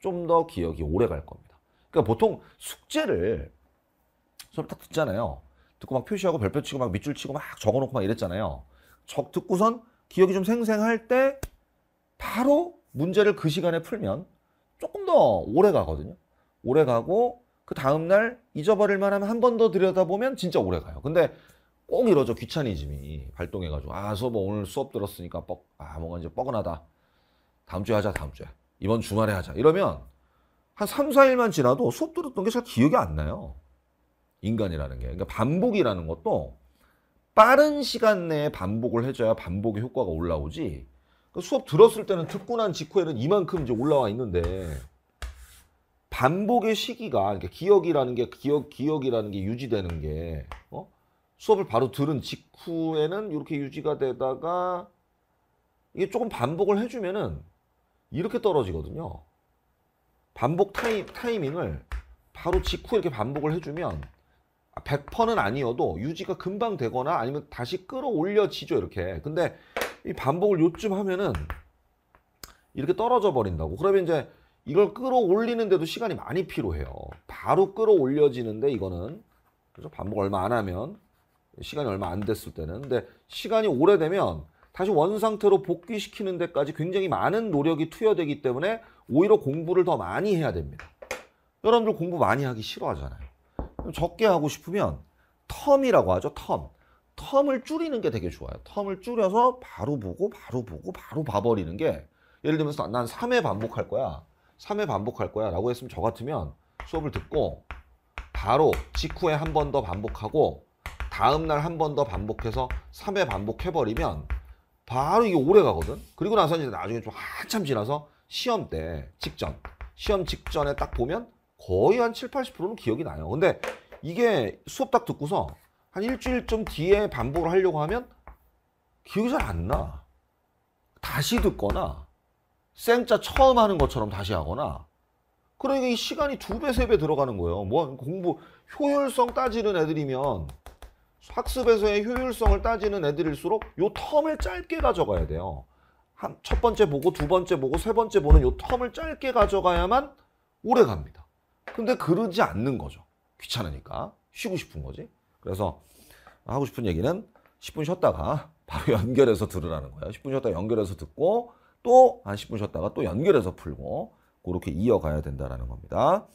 좀 더 기억이 오래 갈 겁니다. 그러니까 보통 숙제를 수업 딱 듣잖아요. 듣고 막 표시하고 별표 치고 막 밑줄 치고 막 적어놓고 막 이랬잖아요. 적 듣고선 기억이 좀 생생할 때 바로 문제를 그 시간에 풀면 조금 더 오래 가거든요. 오래 가고 그 다음날 잊어버릴 만하면 한 번 더 들여다보면 진짜 오래 가요. 근데 꼭 이러죠. 귀차니즘이 발동해가지고 아 수업 오늘 수업 들었으니까 뻑, 아 뭔가 이제 뻐근하다. 다음 주에 하자 다음 주에. 이번 주말에 하자. 이러면 한 3, 4일만 지나도 수업 들었던 게 잘 기억이 안 나요. 인간이라는 게. 그러니까 반복이라는 것도 빠른 시간 내에 반복을 해줘야 반복의 효과가 올라오지. 그 수업 들었을 때는 듣고 난 직후에는 이만큼 이제 올라와 있는데 반복의 시기가 그러니까 기억이라는 게 기억 기억이라는 게 유지되는 게 어? 수업을 바로 들은 직후에는 이렇게 유지가 되다가 이게 조금 반복을 해주면은 이렇게 떨어지거든요. 반복 타임, 타이밍을 바로 직후 이렇게 반복을 해주면 100%는 아니어도 유지가 금방 되거나 아니면 다시 끌어올려지죠 이렇게 근데 이 반복을 요쯤 하면은 이렇게 떨어져 버린다고 그러면 이제 이걸 끌어올리는데도 시간이 많이 필요해요 바로 끌어올려지는데 이거는 그래서 반복 얼마 안 하면 시간이 얼마 안 됐을 때는 근데 시간이 오래되면 다시 원상태로 복귀시키는 데까지 굉장히 많은 노력이 투여되기 때문에 오히려 공부를 더 많이 해야 됩니다. 여러분들 공부 많이 하기 싫어하잖아요. 적게 하고 싶으면 텀이라고 하죠. 텀. 텀을 줄이는 게 되게 좋아요. 텀을 줄여서 바로 보고 바로 보고 바로 봐버리는 게 예를 들면서 난 3회 반복할 거야. 3회 반복할 거야 라고 했으면 저 같으면 수업을 듣고 바로 직후에 한 번 더 반복하고 다음날 한 번 더 반복해서 3회 반복해버리면 바로 이게 오래 가거든. 그리고 나서 이제 나중에 좀 한참 지나서 시험 때 직전, 시험 직전에 딱 보면 거의 한 7, 80%는 기억이 나요. 근데 이게 수업 딱 듣고서 한 일주일 좀 뒤에 반복을 하려고 하면 기억이 잘 안 나. 다시 듣거나 생짜 처음 하는 것처럼 다시 하거나 그러니까 이 시간이 두 배, 세 배 들어가는 거예요. 뭐 공부 효율성 따지는 애들이면 학습에서의 효율성을 따지는 애들일수록 요 텀을 짧게 가져가야 돼요. 한 첫 번째 보고 두 번째 보고 세 번째 보는 요 텀을 짧게 가져가야만 오래 갑니다. 근데 그러지 않는 거죠. 귀찮으니까 쉬고 싶은 거지. 그래서 하고 싶은 얘기는 10분 쉬었다가 바로 연결해서 들으라는 거예요. 10분 쉬었다가 연결해서 듣고 또 한 10분 쉬었다가 또 연결해서 풀고 그렇게 이어가야 된다는 겁니다.